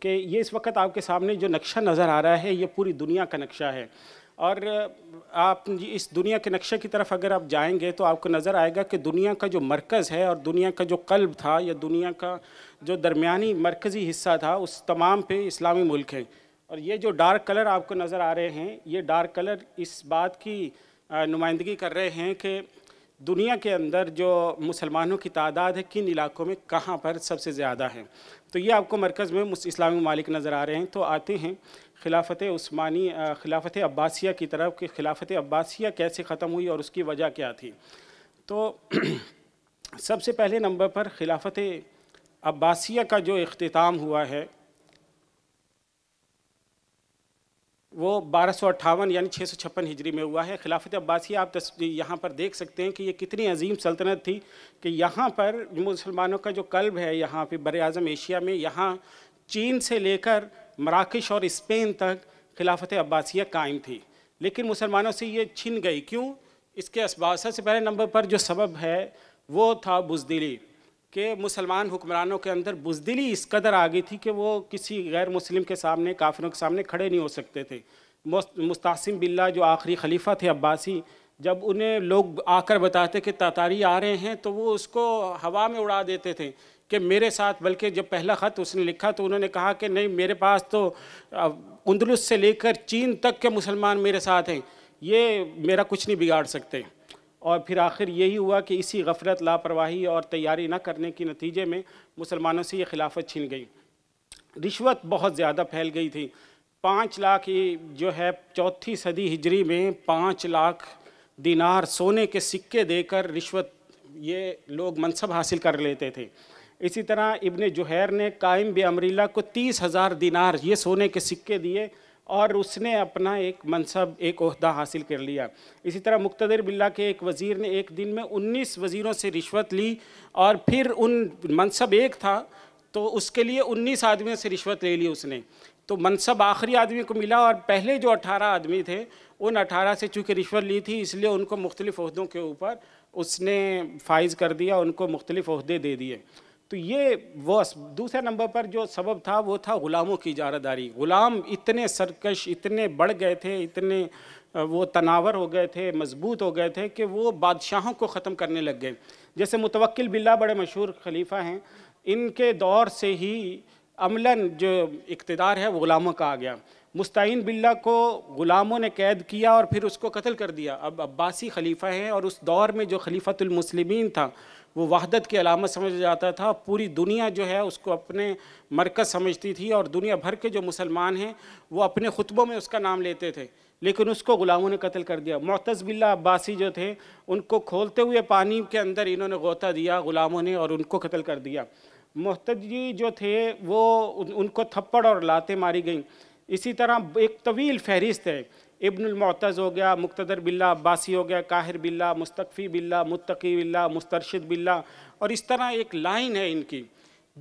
کہ یہ اس وقت آپ کے سامنے جو نقشہ نظر آ رہا ہے یہ پوری دنیا کا نقشہ ہے اور آپ جی اس دنیا کے نقشے کی طرف اگر آپ جائیں گے تو آپ کو نظر آئے گا کہ دنیا کا جو مرکز ہے اور دنیا کا جو قلب تھا یا دنیا کا جو درمیانی مرکزی حصہ تھا اس تمام پہ اسلامی ملک ہیں اور یہ جو ڈارک کلر آپ کو نظر آ رہے ہیں یہ ڈارک کلر اس بات کی نمائندگی کر رہے ہیں کہ دنیا کے اندر جو مسلمانوں کی تعداد ہے کن علاقوں میں کہاں پر سب سے زیادہ ہے تو یہ آپ کو مرکز میں اسلامی ممالک نظر آ رہے ہیں تو آتے ہیں خلافت عثمانی خلافت عباسیہ کی طرف کہ خلافت عباسیہ کیسے ختم ہوئی اور اس کی وجہ کیا تھی تو سب سے پہلے نمبر پر خلافت عباسیہ کا جو اختتام ہوا ہے وہ بارہ سو اٹھاون یعنی چھ سو چھپن ہجری میں ہوا ہے خلافت عباسیہ آپ یہاں پر دیکھ سکتے ہیں کہ یہ کتنی عظیم سلطنت تھی کہ یہاں پر مسلمانوں کا جو قلب ہے یہاں پہ بر اعظم ایشیا میں یہاں چین سے لے کر مراکش اور اسپین تک خلافت عباسیہ قائم تھی لیکن مسلمانوں سے یہ چھن گئی کیوں اس کے اسبا سے پہلے نمبر پر جو سبب ہے وہ تھا بزدلی کہ مسلمان حکمرانوں کے اندر بزدلی اس قدر آ گئی تھی کہ وہ کسی غیر مسلم کے سامنے کافروں کے سامنے کھڑے نہیں ہو سکتے تھے مستعصم باللہ جو آخری خلیفہ تھے عباسی جب انہیں لوگ آ کر بتاتے کہ تاتاری آ رہے ہیں تو وہ اس کو ہوا میں اڑا دیتے تھے کہ میرے ساتھ بلکہ جب پہلا خط اس نے لکھا تو انہوں نے کہا کہ نہیں میرے پاس تو اندلس سے لے کر چین تک کے مسلمان میرے ساتھ ہیں یہ میرا کچھ نہیں بگاڑ سکتے اور پھر آخر یہی ہوا کہ اسی غفرت لاپرواہی اور تیاری نہ کرنے کے نتیجے میں مسلمانوں سے یہ خلافت چھن گئی رشوت بہت زیادہ پھیل گئی تھی پانچ لاکھ جو ہے چوتھی صدی ہجری میں پانچ لاکھ دینار سونے کے سکے دے کر رشوت یہ لوگ منصب حاصل کر لیتے تھے اسی طرح ابن جوہیر نے قائم بے امریلہ کو تیس ہزار دینار یہ سونے کے سکے دیے اور اس نے اپنا ایک منصب ایک عہدہ حاصل کر لیا اسی طرح مقتدر باللہ کے ایک وزیر نے ایک دن میں انیس وزیروں سے رشوت لی اور پھر ان منصب ایک تھا تو اس کے لیے انیس آدمیوں سے رشوت لے لی اس نے تو منصب آخری آدمی کو ملا اور پہلے جو اٹھارہ آدمی تھے ان اٹھارہ سے چونکہ رشوت لی تھی اس لیے ان کو مختلف عہدوں کے اوپر اس نے فائز کر دیا ان کو مختلف عہدے دے دیے تو یہ وہ دوسرے نمبر پر جو سبب تھا وہ تھا غلاموں کی اجارہ داری غلام اتنے سرکش اتنے بڑھ گئے تھے اتنے وہ تناور ہو گئے تھے مضبوط ہو گئے تھے کہ وہ بادشاہوں کو ختم کرنے لگ گئے جیسے متوکل باللہ بڑے مشہور خلیفہ ہیں ان کے دور سے ہی عملاً جو اقتدار ہے وہ غلاموں کا آ گیا مستعین باللہ کو غلاموں نے قید کیا اور پھر اس کو قتل کر دیا اب عباسی خلیفہ ہیں اور اس دور میں جو خلیفہ المسلمین تھا وہ وحدت کی علامت سمجھا جاتا تھا پوری دنیا جو ہے اس کو اپنے مرکز سمجھتی تھی اور دنیا بھر کے جو مسلمان ہیں وہ اپنے خطبوں میں اس کا نام لیتے تھے لیکن اس کو غلاموں نے قتل کر دیا معتز باللہ عباسی جو تھے ان کو کھولتے ہوئے پانی کے اندر انہوں نے غوطہ دیا غلاموں نے اور ان کو قتل کر دیا محتجی جو تھے وہ ان کو تھپڑ اور لاتے ماری گئیں اسی طرح ایک طویل فہرست ہے ابن المعتز ہو گیا مقتدر باللہ عباسی ہو گیا قاہر باللہ مستقفی باللہ متقی باللہ مسترشد باللہ اور اس طرح ایک لائن ہے ان کی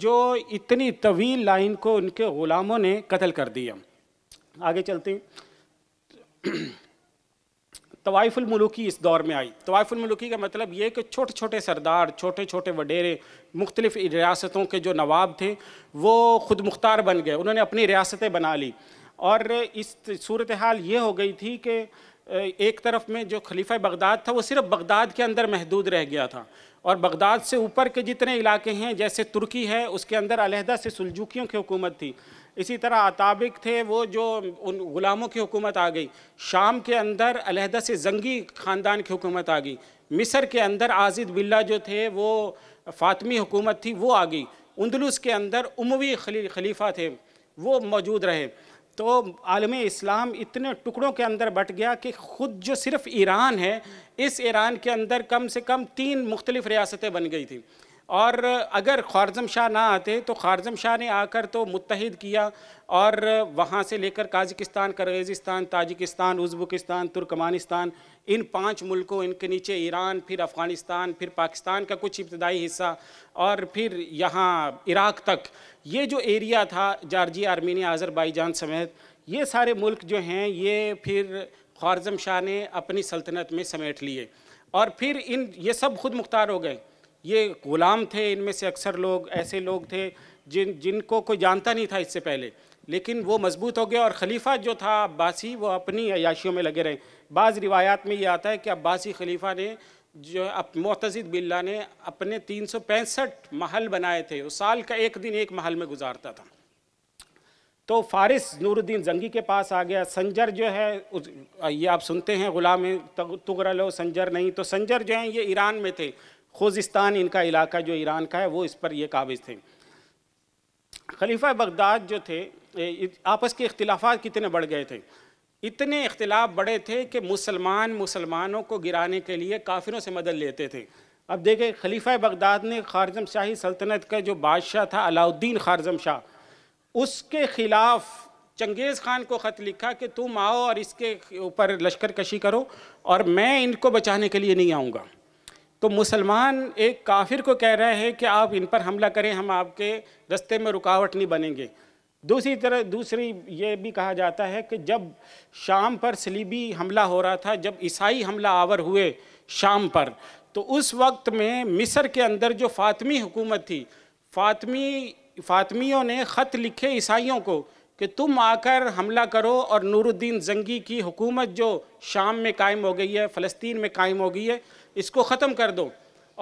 جو اتنی طویل لائن کو ان کے غلاموں نے قتل کر دیا آگے چلتے ہیں طوائف الملوکی اس دور میں آئی طوائف الملوکی کا مطلب یہ کہ چھوٹے چھوٹے سردار چھوٹے چھوٹے وڈیرے مختلف ریاستوں کے جو نواب تھے وہ خود مختار بن گئے انہوں نے اپنی ریاستیں بنا لی اور اس صورتحال یہ ہو گئی تھی کہ ایک طرف میں جو خلیفہ بغداد تھا وہ صرف بغداد کے اندر محدود رہ گیا تھا اور بغداد سے اوپر کے جتنے علاقے ہیں جیسے ترکی ہے اس کے اندر علیحدہ سے سلجوکیوں کی حکومت تھی اسی طرح عطابق تھے وہ جو ان غلاموں کی حکومت آ گئی شام کے اندر علیحدہ سے زنگی خاندان کی حکومت آ گئی مصر کے اندر عازد بلّہ جو تھے وہ فاطمی حکومت تھی وہ آ گئی اندلوس کے اندر عموی خلیفہ تھے وہ موجود رہے تو عالم اسلام اتنے ٹکڑوں کے اندر بٹ گیا کہ خود جو صرف ایران ہے اس ایران کے اندر کم سے کم تین مختلف ریاستیں بن گئی تھیں اور اگر خوارزم شاہ نہ آتے تو خوارزم شاہ نے آ کر تو متحد کیا اور وہاں سے لے کر Kazakhstan Kyrgyzstan Tajikistan Uzbekistan Turkmenistan ان پانچ ملکوں ان کے نیچے ایران پھر افغانستان پھر پاکستان کا کچھ ابتدائی حصہ اور پھر یہاں عراق تک یہ جو ایریا تھا جارجی آرمینی آذر بائی جان سمیت یہ سارے ملک جو ہیں یہ پھر خوارزم شاہ نے اپنی سلطنت میں سمیٹ لیے اور پھر ان یہ سب خود مختار ہو گئے یہ غلام تھے ان میں سے اکثر لوگ ایسے لوگ تھے جن جن کو کوئی جانتا نہیں تھا اس سے پہلے لیکن وہ مضبوط ہو گیا اور خلیفہ جو تھا عباسی وہ اپنی عیاشیوں میں لگے رہے بعض روایات میں یہ آتا ہے کہ عباسی خلیفہ نے جو معتزد باللہ نے اپنے تین سو پینسٹھ محل بنائے تھے وہ سال کا ایک دن ایک محل میں گزارتا تھا تو فارس نور الدین زنگی کے پاس آ گیا سنجر جو ہے یہ آپ سنتے ہیں غلام تغرل و سنجر نہیں تو سنجر جو ہیں یہ ایران میں تھے خوزستان ان کا علاقہ جو ایران کا ہے وہ اس پر یہ قابض تھے خلیفہ بغداد جو تھے آپس کے اختلافات کتنے بڑھ گئے تھے اتنے اختلاف بڑے تھے کہ مسلمان مسلمانوں کو گرانے کے لیے کافروں سے مدد لیتے تھے اب دیکھیں خلیفہ بغداد نے خارزم شاہی سلطنت کا جو بادشاہ تھا علاؤ الدین خارزم شاہ اس کے خلاف چنگیز خان کو خط لکھا کہ تم آؤ اور اس کے اوپر لشکر کشی کرو اور میں ان کو بچانے کے لیے نہیں آؤں گا تو مسلمان ایک کافر کو کہہ رہا ہے کہ آپ ان پر حملہ کریں ہم آپ کے رستے میں رکاوٹ نہیں بنیں گے دوسری طرح دوسری یہ بھی کہا جاتا ہے کہ جب شام پر سلیبی حملہ ہو رہا تھا جب عیسائی حملہ آور ہوئے شام پر تو اس وقت میں مصر کے اندر جو فاطمی حکومت تھی فاطمی فاطمیوں نے خط لکھے عیسائیوں کو کہ تم آ کر حملہ کرو اور نور الدین زنگی کی حکومت جو شام میں قائم ہو گئی ہے فلسطین میں قائم ہو گئی ہے اس کو ختم کر دو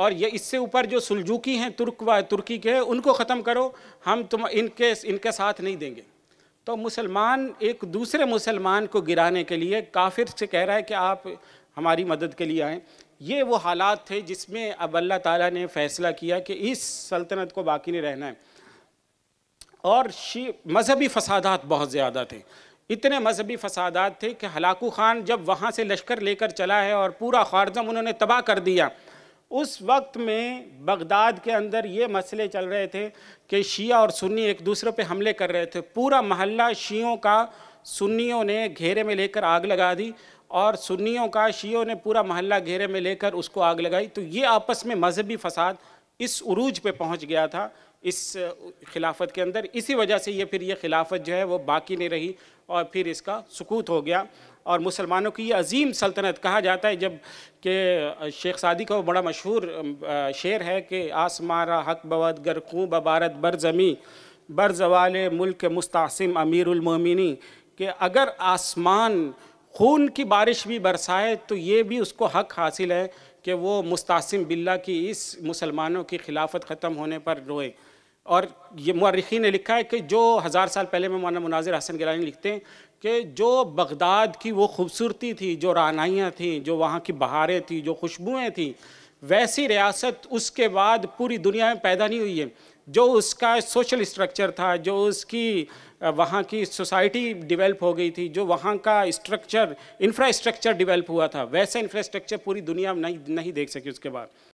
اور یہ اس سے اوپر جو سلجوکی ہیں ترک و ترکی کے ان کو ختم کرو ہم تم ان کے ان کے ساتھ نہیں دیں گے تو مسلمان ایک دوسرے مسلمان کو گرانے کے لیے کافر سے کہہ رہا ہے کہ آپ ہماری مدد کے لیے آئیں یہ وہ حالات تھے جس میں اب اللہ تعالیٰ نے فیصلہ کیا کہ اس سلطنت کو باقی نہیں رہنا ہے اور مذہبی فسادات بہت زیادہ تھے اتنے مذہبی فسادات تھے کہ ہلاکو خان جب وہاں سے لشکر لے کر چلا ہے اور پورا خارزم انہوں نے تباہ کر دیا اس وقت میں بغداد کے اندر یہ مسئلے چل رہے تھے کہ شیعہ اور سنی ایک دوسرے پہ حملے کر رہے تھے پورا محلہ شیعوں کا سنیوں نے گھیرے میں لے کر آگ لگا دی اور سنیوں کا شیعوں نے پورا محلہ گھیرے میں لے کر اس کو آگ لگائی تو یہ آپس میں مذہبی فساد اس عروج پہ پہنچ گیا تھا اس خلافت کے اندر اسی وجہ سے یہ پھر یہ خلافت جو ہے وہ باقی نہیں رہی اور پھر اس کا سکوت ہو گیا اور مسلمانوں کی یہ عظیم سلطنت کہا جاتا ہے جب کہ شیخ سعدی کا وہ بڑا مشہور شعر ہے کہ آسمارا حق بود گر خوں ببارت بر زمیں بر زوال ملک مستعصم امیر المومنی کہ اگر آسمان خون کی بارش بھی برسائے تو یہ بھی اس کو حق حاصل ہے کہ وہ مستعصم باللہ کی اس مسلمانوں کی خلافت ختم ہونے پر روئے اور یہ معرخی نے لکھا ہے کہ جو ہزار سال پہلے میں مولانا مناظر حسن گلانی لکھتے ہیں کہ جو بغداد کی وہ خوبصورتی تھی جو رانائیاں تھیں جو وہاں کی بہاریں تھیں جو خوشبوئیں تھیں ویسی ریاست اس کے بعد پوری دنیا میں پیدا نہیں ہوئی ہے جو اس کا سوشل اسٹرکچر تھا جو اس کی وہاں کی سوسائٹی ڈیولپ ہو گئی تھی جو وہاں کا اسٹرکچر انفراسٹرکچر ڈیولپ ہوا تھا ویسے انفراسٹرکچر پوری دنیا نہیں دیکھ سکے اس کے بعد